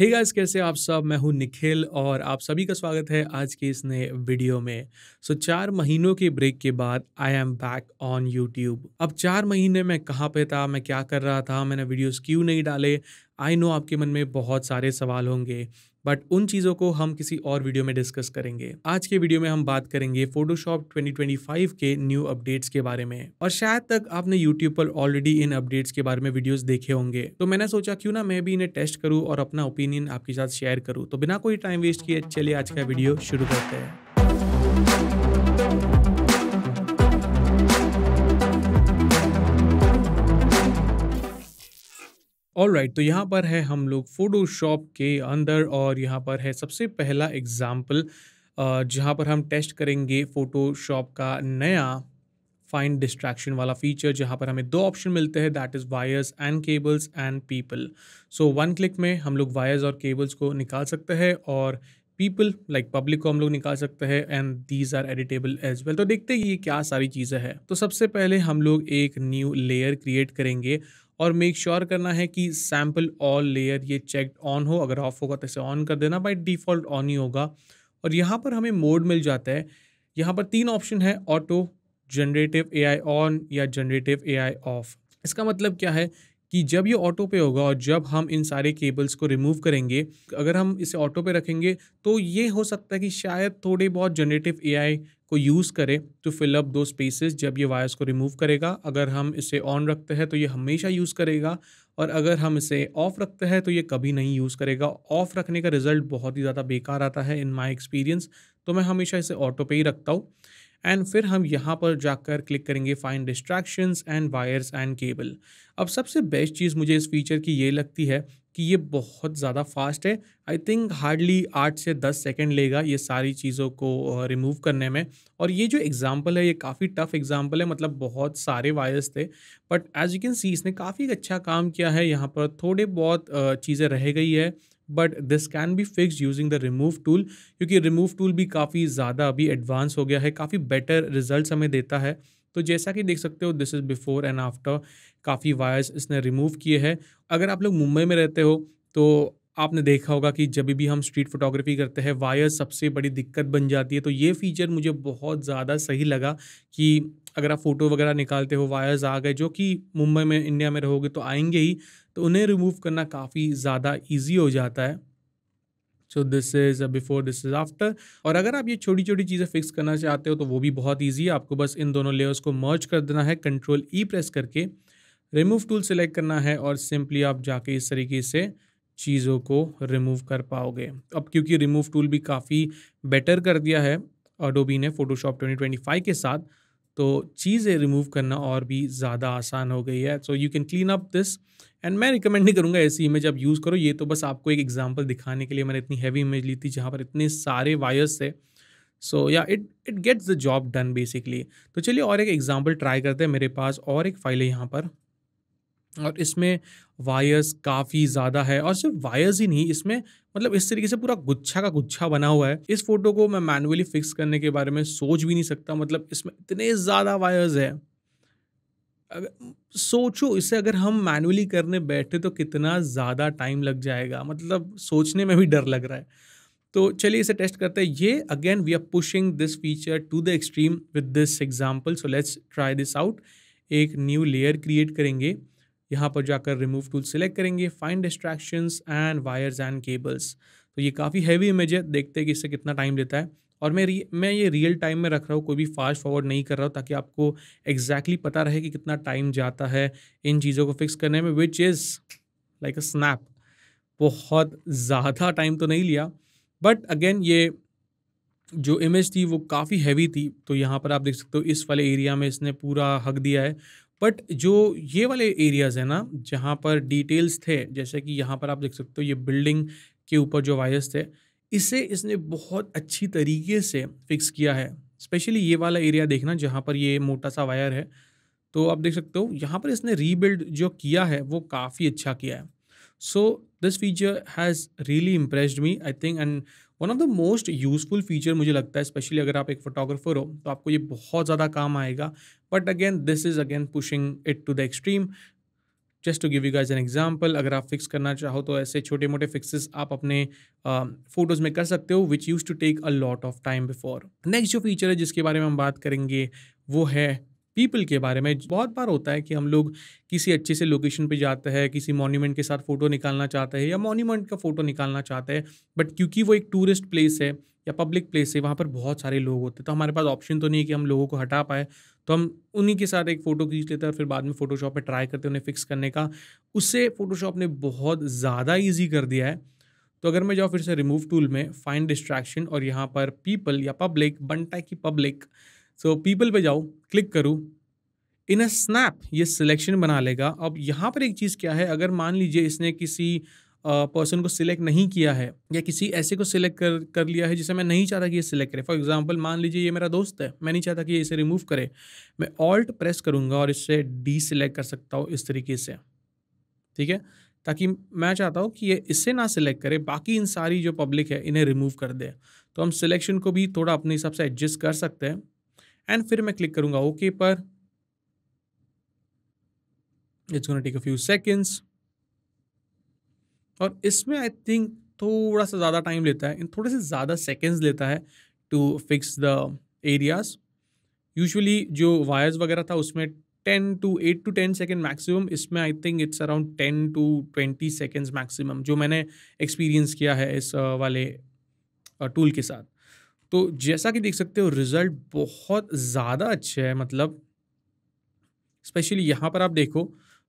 हे hey guys कैसे आप सब मैं हूं निखिल और आप सभी का स्वागत है आज के इस नए वीडियो में सो so, चार महीनों के ब्रेक के बाद I am back on YouTube अब चार महीने मैं कहाँ पे था मैं क्या कर रहा था मैंने वीडियोस क्यों नहीं डाले आई नो आपके मन में बहुत सारे सवाल होंगे बट उन चीज़ों को हम किसी और वीडियो में डिस्कस करेंगे आज के वीडियो में हम बात करेंगे फोटोशॉप 2025 के न्यू अपडेट्स के बारे में और शायद तक आपने यूट्यूब पर ऑलरेडी इन अपडेट्स के बारे में वीडियोस देखे होंगे तो मैंने सोचा क्यों ना मैं भी इन्हें टेस्ट करूँ और अपना ओपिनियन आपके साथ शेयर करूँ तो बिना कोई टाइम वेस्ट किए चलिए आज का वीडियो शुरू करते हैं ऑल राइट तो यहाँ पर है हम लोग फोटोशॉप के अंदर और यहाँ पर है सबसे पहला एग्ज़ाम्पल जहाँ पर हम टेस्ट करेंगे फ़ोटोशॉप का नया फाइन डिस्ट्रैक्शन वाला फीचर जहाँ पर हमें दो ऑप्शन मिलते हैं that is wires and cables and people so one click में हम लोग वायर्स और केबल्स को निकाल सकते हैं और पीपल लाइक पब्लिक को हम लोग निकाल सकते हैं and these are editable as well तो देखते हैं ये क्या सारी चीज़ें हैं तो सबसे पहले हम लोग एक न्यू लेयर क्रिएट करेंगे और मेक श्योर sure करना है कि सैम्पल ऑल लेयर ये चेक ऑन हो अगर ऑफ होगा तो इसे ऑन कर देना बाई डिफ़ॉल्ट ऑन ही होगा और यहाँ पर हमें मोड मिल जाता है यहाँ पर तीन ऑप्शन है ऑटो जनरेटिव ए ऑन या जनरेटिव ए ऑफ इसका मतलब क्या है कि जब ये ऑटो पे होगा और जब हम इन सारे केबल्स को रिमूव करेंगे अगर हम इसे ऑटो पे रखेंगे तो ये हो सकता है कि शायद थोड़े बहुत जनरेटिव एआई को यूज़ करें टू फिल अप दो स्पेसेस जब ये वायर्स को रिमूव करेगा अगर हम इसे ऑन रखते हैं तो ये हमेशा यूज़ करेगा और अगर हम इसे ऑफ़ रखते हैं तो ये कभी नहीं यूज़ करेगा ऑफ़ रखने का रिज़ल्ट बहुत ही ज़्यादा बेकार आता है इन माई एक्सपीरियंस तो मैं हमेशा इसे ऑटो पे ही रखता हूँ एंड फिर हम यहाँ पर जाकर क्लिक करेंगे find distractions and wires and cable अब सबसे बेस्ट चीज़ मुझे इस फीचर की ये लगती है कि ये बहुत ज़्यादा फास्ट है आई थिंक हार्डली आठ से दस सेकेंड लेगा ये सारी चीज़ों को रिमूव करने में और ये जो एग्ज़ाम्पल है ये काफ़ी टफ एग्ज़ाम्पल है मतलब बहुत सारे वायर्स थे but as you can see इसने काफ़ी अच्छा काम किया है यहाँ पर थोड़े बहुत चीज़ें रह गई है but this can be fix using the remove tool क्योंकि रिमूव टूल भी काफ़ी ज़्यादा अभी एडवांस हो गया है काफ़ी बेटर रिजल्ट हमें देता है तो जैसा कि देख सकते हो this is before and after काफ़ी वायर्स इसने रिमूव किए हैं अगर आप लोग मुंबई में रहते हो तो आपने देखा होगा कि जब भी हम स्ट्रीट फोटोग्राफी करते हैं वायर सबसे बड़ी दिक्कत बन जाती है तो ये फीचर मुझे बहुत ज़्यादा सही लगा कि अगर आप फ़ोटो वगैरह निकालते हो वायर्स आ गए जो कि मुंबई में इंडिया में रहोगे तो आएंगे ही तो उन्हें रिमूव करना काफ़ी ज़्यादा ईजी हो जाता है so this is before this is after और अगर आप ये छोटी छोटी चीज़ें फिक्स करना चाहते हो तो वो भी बहुत ईजी है आपको बस इन दोनों लेयर्स को मर्ज कर देना है कंट्रोल ई प्रेस करके रिमूव टूल सेलेक्ट करना है और सिंपली आप जाके इस तरीके से चीज़ों को रिमूव कर पाओगे अब क्योंकि रिमूव टूल भी काफ़ी बेटर कर दिया है अडोबी ने फोटोशॉप 2025 के साथ तो चीज़ें रिमूव करना और भी ज़्यादा आसान हो गई है so you can clean up this and मैं रिकमेंड नहीं करूँगा ऐसी इमेज आप यूज़ करो ये तो बस आपको एक एग्जाम्पल दिखाने के लिए मैंने इतनी हैवी इमेज ली थी जहाँ पर इतने सारे वायर्स थे सो या it it gets the job done basically तो चलिए और एक एग्जाम्पल ट्राई करते हैं मेरे पास और एक फाइल है यहाँ पर और इसमें वायर्स काफ़ी ज़्यादा है और सिर्फ वायर्स ही नहीं इसमें मतलब इस तरीके से पूरा गुच्छा का गुच्छा बना हुआ है इस फोटो को मैं मैनुअली फिक्स करने के बारे में सोच भी नहीं सकता मतलब इसमें इतने ज़्यादा वायर्स है अगर सोचो इसे अगर हम मैनुअली करने बैठे तो कितना ज़्यादा टाइम लग जाएगा मतलब सोचने में भी डर लग रहा है तो चलिए इसे टेस्ट करते हैं ये again we are pushing this feature to the extreme with this example so let's try this out एक न्यू लेयर क्रिएट करेंगे यहाँ पर जाकर रिमूव टूल सेलेक्ट करेंगे find distractions and wires and cables तो ये काफ़ी हैवी इमेज है देखते हैं कि इससे कितना टाइम लेता है और मैं मैं ये रियल टाइम में रख रहा हूँ कोई भी फास्ट फॉरवर्ड नहीं कर रहा हूँ ताकि आपको एग्जैक्टली exactly पता रहे कि कितना टाइम जाता है इन चीज़ों को फिक्स करने में which is like a snap बहुत ज़्यादा टाइम तो नहीं लिया बट अगेन ये जो इमेज थी वो काफ़ी हैवी थी तो यहाँ पर आप देख सकते हो इस वाले एरिया में इसने पूरा हक दिया है बट जो ये वाले एरियाज़ हैं ना जहाँ पर डिटेल्स थे जैसे कि यहाँ पर आप देख सकते हो ये बिल्डिंग के ऊपर जो वायर्स थे इसे इसने बहुत अच्छी तरीके से फिक्स किया है स्पेशली ये वाला एरिया देखना जहाँ पर ये मोटा सा वायर है तो आप देख सकते हो यहाँ पर इसने रीबिल्ड जो किया है वो काफ़ी अच्छा किया है so this feature has really impressed me I think and one of the most useful feature मुझे लगता है स्पेशली अगर आप एक फोटोग्राफर हो तो आपको ये बहुत ज़्यादा काम आएगा but again this is again pushing it to the extreme just to give you guys an example अगर आप फिक्स करना चाहो तो ऐसे छोटे मोटे फिक्सेस आप अपने फोटोज़ में कर सकते हो which use to take a lot of time before next जो फीचर है जिसके बारे में हम बात करेंगे वो है पीपल के बारे में बहुत बार होता है कि हम लोग किसी अच्छे से लोकेशन पे जाते हैं किसी मॉन्यूमेंट के साथ फ़ोटो निकालना चाहते हैं या मॉन्यूमेंट का फ़ोटो निकालना चाहते हैं बट क्योंकि वो एक टूरिस्ट प्लेस है या पब्लिक प्लेस है वहाँ पर बहुत सारे लोग होते हैं तो हमारे पास ऑप्शन तो नहीं है कि हम लोगों को हटा पाए तो हम उन्हीं के साथ एक फ़ोटो खींच लेते हैं और फिर बाद में फ़ोटोशॉप पर ट्राई करते हैं उन्हें फ़िक्स करने का उससे फ़ोटोशॉप ने बहुत ज़्यादा ईजी कर दिया है तो अगर मैं जाऊँ फिर से रिमूव टूल में फाइंड डिस्ट्रैक्शन और यहाँ पर पीपल या पब्लिक बनटा की पब्लिक सो so, पीपल पे जाऊँ क्लिक करूँ इन अ स्नैप ये सिलेक्शन बना लेगा अब यहाँ पर एक चीज़ क्या है अगर मान लीजिए इसने किसी पर्सन को सिलेक्ट नहीं किया है या किसी ऐसे को सिलेक्ट कर कर लिया है जिसे मैं नहीं चाहता कि ये सिलेक्ट करे फॉर एग्जांपल मान लीजिए ये मेरा दोस्त है मैं नहीं चाहता कि ये इसे रिमूव करे मैं ऑल्ट प्रेस करूँगा और इससे डी सिलेक्ट कर सकता हूँ इस तरीके से ठीक है ताकि मैं चाहता हूँ कि ये इससे ना सिलेक्ट करे बाकी इन सारी जो पब्लिक है इन्हें रिमूव कर दे तो हम सिलेक्शन को भी थोड़ा अपने हिसाब से एडजस्ट कर सकते हैं एंड फिर मैं क्लिक करूंगा ओके okay पर it's gonna take a few seconds और इसमें आई थिंक थोड़ा सा ज़्यादा टाइम लेता है इन थोड़े से ज़्यादा सेकेंड्स लेता है to fix the areas usually जो वायर्स वगैरह था उसमें ten to eight to ten second maximum इसमें I think it's around ten to twenty seconds maximum जो मैंने एक्सपीरियंस किया है इस वाले टूल के साथ तो जैसा कि देख सकते हो रिज़ल्ट बहुत ज़्यादा अच्छा है मतलब स्पेशली यहाँ पर आप देखो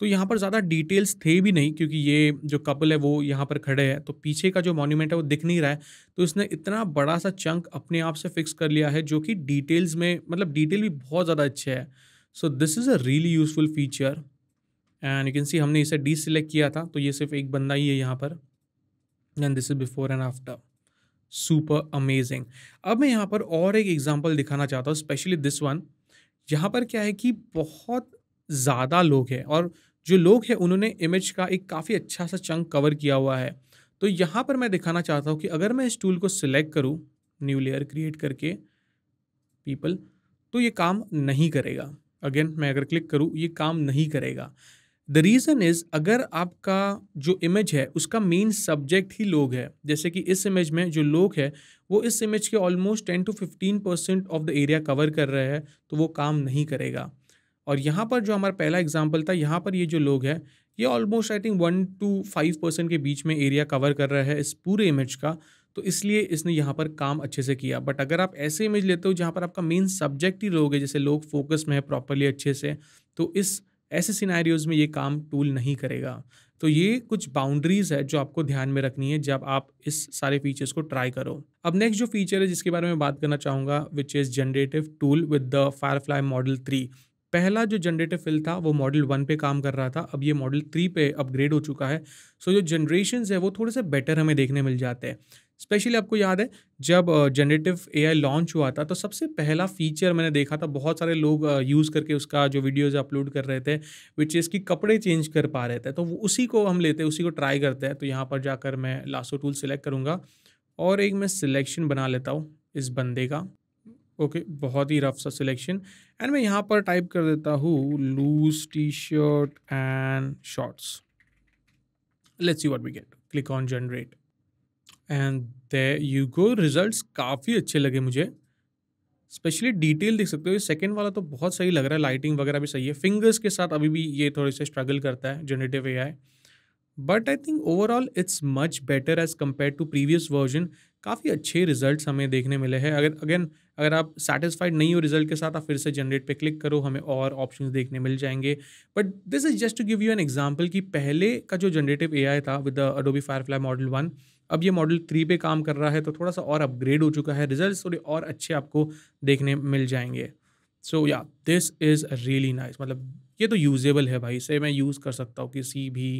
तो यहाँ पर ज़्यादा डिटेल्स थे भी नहीं क्योंकि ये जो कपल है वो यहाँ पर खड़े हैं तो पीछे का जो मॉन्यूमेंट है वो दिख नहीं रहा है तो इसने इतना बड़ा सा चंक अपने आप से फिक्स कर लिया है जो कि डिटेल्स में मतलब डिटेल भी बहुत ज़्यादा अच्छे है so this is a really useful feature and you can see हमने इसे डी किया था तो ये सिर्फ एक बंदा ही है यहाँ पर and this is before and after super amazing अब मैं यहाँ पर और एक एग्जाम्पल दिखाना चाहता हूँ स्पेशली दिस वन यहाँ पर क्या है कि बहुत ज़्यादा लोग हैं और जो लोग हैं उन्होंने इमेज का एक काफ़ी अच्छा सा चंक कवर किया हुआ है तो यहाँ पर मैं दिखाना चाहता हूँ कि अगर मैं इस टूल को सिलेक्ट करूँ न्यू लेयर क्रिएट करके पीपल तो ये काम नहीं करेगा अगेन मैं अगर क्लिक करूँ ये काम नहीं करेगा द रीज़न इज़ अगर आपका जो इमेज है उसका मेन सब्जेक्ट ही लोग है जैसे कि इस इमेज में जो लोग है वो इस इमेज के almost ten to fifteen percent of the area cover कर रहे हैं तो वो काम नहीं करेगा और यहाँ पर जो हमारा पहला एग्जाम्पल था यहाँ पर ये जो लोग हैं ये almost I think one to five percent के बीच में एरिया कवर कर रहा है इस पूरे इमेज का तो इसलिए इसने यहाँ पर काम अच्छे से किया बट अगर आप ऐसे इमेज लेते हो जहाँ पर आपका मेन सब्जेक्ट ही लोग है जैसे लोग फोकस में है प्रॉपरली अच्छे से तो इस ऐसे सिनेरियोज में ये काम टूल नहीं करेगा तो ये कुछ बाउंड्रीज है जो आपको ध्यान में रखनी है जब आप इस सारे फीचर्स को ट्राई करो अब नेक्स्ट जो फीचर है जिसके बारे में बात करना चाहूँगा which is generative tool with the Firefly model three पहला जो जनरेटिव फिल था वो मॉडल वन पे काम कर रहा था अब ये मॉडल थ्री पे अपग्रेड हो चुका है सो so, जो जनरेशन है वो थोड़े से बेटर हमें देखने मिल जाते हैं स्पेशली आपको याद है जब जनरेटिव ए आई लॉन्च हुआ था तो सबसे पहला फीचर मैंने देखा था बहुत सारे लोग यूज़ करके उसका जो वीडियोज़ अपलोड कर रहे थे विच इज़ की कपड़े चेंज कर पा रहे थे तो वो उसी को हम लेते हैं उसी को ट्राई करते हैं तो यहाँ पर जाकर मैं लासो टूल सिलेक्ट करूँगा और एक मैं सिलेक्शन बना लेता हूँ इस बंदे का ओके okay, बहुत ही रफ सा सिलेक्शन एंड मैं यहाँ पर टाइप कर देता हूँ loose T shirt and shorts let's you what we get click on generate and you go result काफ़ी अच्छे लगे मुझे स्पेशली डिटेल देख सकते हो ये सेकेंड वाला तो बहुत सही लग रहा है लाइटिंग वगैरह भी सही है फिंगर्स के साथ अभी भी ये थोड़े से स्ट्रगल करता है generative A I but I think overall it's much better as compare to previous version काफ़ी अच्छे रिजल्ट हमें देखने मिले हैं अगर अगेन अगर आप सेटिस्फाइड नहीं हो रिजल्ट के साथ आप फिर से जनरेट पे क्लिक करो हमें और ऑप्शंस देखने मिल जाएंगे but this is just to give you an example कि पहले का जो जनरेटिव एआई था with the Adobe Firefly model one अब ये मॉडल थ्री पे काम कर रहा है तो थोड़ा सा और अपग्रेड हो चुका है रिजल्ट थोड़े और अच्छे आपको देखने मिल जाएंगे सो या दिस इज़ रियली नाइस मतलब ये तो यूजेबल है भाई इसे मैं यूज़ कर सकता हूँ किसी भी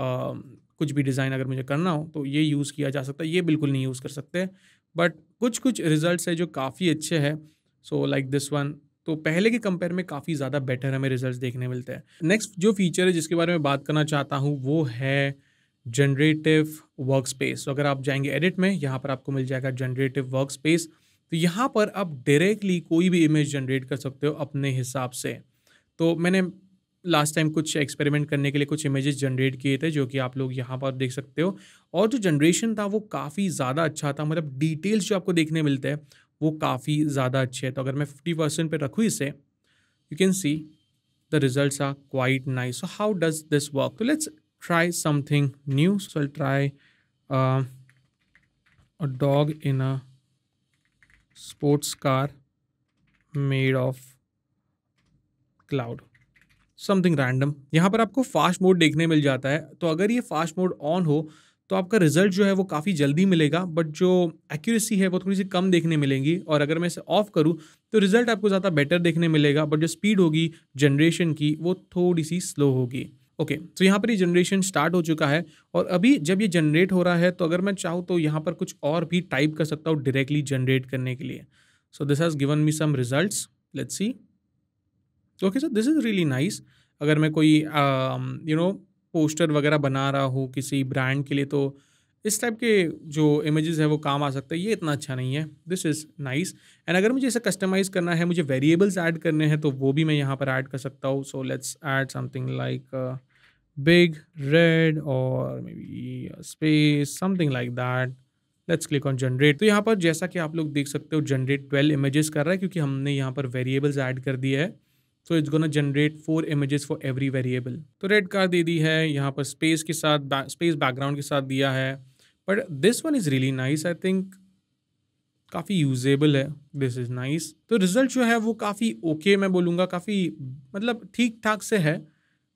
आ, कुछ भी डिज़ाइन अगर मुझे करना हो तो ये यूज़ किया जा सकता है ये बिल्कुल नहीं यूज़ कर सकते बट कुछ कुछ रिजल्ट्स है जो काफ़ी अच्छे हैं सो लाइक दिस वन तो पहले के कंपेयर में काफ़ी ज़्यादा बेटर हमें रिजल्ट्स देखने मिलते हैं नेक्स्ट जो फीचर है जिसके बारे में बात करना चाहता हूँ वो है जनरेटिव वर्क स्पेस तो अगर आप जाएंगे एडिट में यहाँ पर आपको मिल जाएगा जनरेटिव वर्क स्पेस तो यहाँ पर आप डायरेक्टली कोई भी इमेज जनरेट कर सकते हो अपने हिसाब से तो मैंने लास्ट टाइम कुछ एक्सपेरिमेंट करने के लिए कुछ इमेजेस जनरेट किए थे जो कि आप लोग यहाँ पर देख सकते हो और जो जनरेशन था वो काफ़ी ज़्यादा अच्छा था मतलब डिटेल्स जो आपको देखने मिलते हैं वो काफ़ी ज़्यादा अच्छे हैं तो अगर मैं फिफ्टी परसेंट पर रखूँ इसे you can see the result are quite nice so how does this work तो let's try something new. So I'll try uh, a dog in a sports car made of cloud. Something random यहाँ पर आपको fast mode देखने मिल जाता है तो अगर ये फास्ट मोड ऑन हो तो आपका रिजल्ट जो है वो काफ़ी जल्दी मिलेगा बट जो एक्यूरेसी है वो थोड़ी सी कम देखने मिलेंगी और अगर मैं इसे ऑफ करूँ तो रिजल्ट आपको ज़्यादा बेटर देखने मिलेगा बट जो स्पीड होगी जनरेशन की वो थोड़ी सी स्लो होगी ओके okay, तो यहाँ पर ये जनरेशन स्टार्ट हो चुका है और अभी जब ये जनरेट हो रहा है तो अगर मैं चाहूँ तो यहाँ पर कुछ और भी टाइप कर सकता हूँ डायरेक्टली जनरेट करने के लिए so this has given me some results let's see okay sir this is really nice अगर मैं कोई यू नो पोस्टर वगैरह बना रहा हूँ किसी ब्रांड के लिए तो इस टाइप के जो इमेजेस है वो काम आ सकते हैं ये इतना अच्छा नहीं है दिस इज़ नाइस एंड अगर मुझे इसे कस्टमाइज़ करना है मुझे वेरिएबल्स ऐड करने हैं तो वो भी मैं यहाँ पर ऐड कर सकता हूँ so let's add something like big red or maybe a uh, space something like that let's click on generate तो यहाँ पर जैसा कि आप लोग देख सकते हो जनरेट ट्वेल्व इमेजेस कर रहा है क्योंकि हमने यहाँ पर वेरिएबल्स ऐड कर दिए है so it's gonna generate four images for every variable तो रेड कार दे दी है यहाँ पर स्पेस के साथ स्पेस बैकग्राउंड के साथ दिया है but this one is really nice I think काफ़ी यूजेबल है दिस इज़ नाइस तो रिजल्ट जो है वो काफ़ी ओके okay, मैं बोलूँगा काफ़ी मतलब ठीक ठाक से है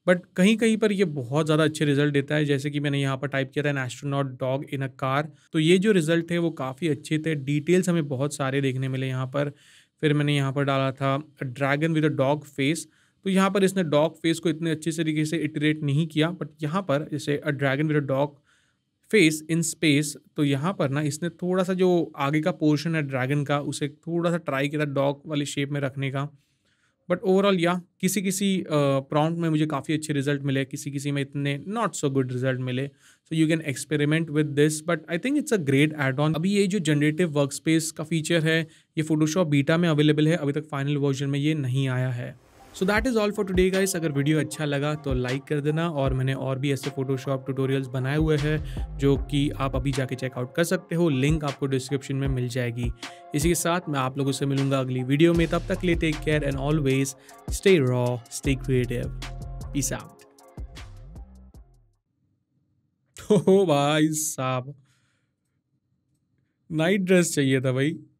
बट कहीं कहीं पर ये बहुत ज़्यादा अच्छे रिजल्ट देता है जैसे कि मैंने यहाँ पर टाइप किया था an astronaut dog in a car तो ये जो रिजल्ट थे वो काफ़ी अच्छे थे डिटेल्स हमें बहुत सारे देखने मिले यहाँ पर फिर मैंने यहाँ पर डाला था dragon with a dog face तो यहाँ पर इसने डॉग फेस को इतने अच्छे तरीके से इटरेट नहीं किया बट यहाँ पर जैसे a dragon with a dog face in space तो यहाँ पर ना इसने थोड़ा सा जो आगे का पोर्शन है ड्रैगन का उसे थोड़ा सा ट्राई किया था डॉग वाली शेप में रखने का बट ओवरऑल या किसी किसी प्रॉम्प्ट uh, में मुझे काफ़ी अच्छे रिजल्ट मिले किसी किसी में इतने नॉट सो गुड रिजल्ट मिले so you can experiment with this but I think it's a great add on अभी ये जो जनरेटिव वर्क स्पेस का फीचर है ये फोटोशॉप बीटा में अवेलेबल है अभी तक फाइनल वर्जन में ये नहीं आया है so that is all for today guys अगर वीडियो अच्छा लगा तो लाइक कर देना और मैंने और भी ऐसे फोटोशॉप ट्यूटोरियल्स बनाए हुए हैं जो कि आप अभी जाके चेकआउट कर सकते हो लिंक आपको डिस्क्रिप्शन में मिल जाएगी इसी के साथ मैं आप लोगों से मिलूंगा अगली वीडियो में तब तक लिए take care and always stay raw stay creative peace out भाई साहब नाइट ड्रेस चाहिए था भाई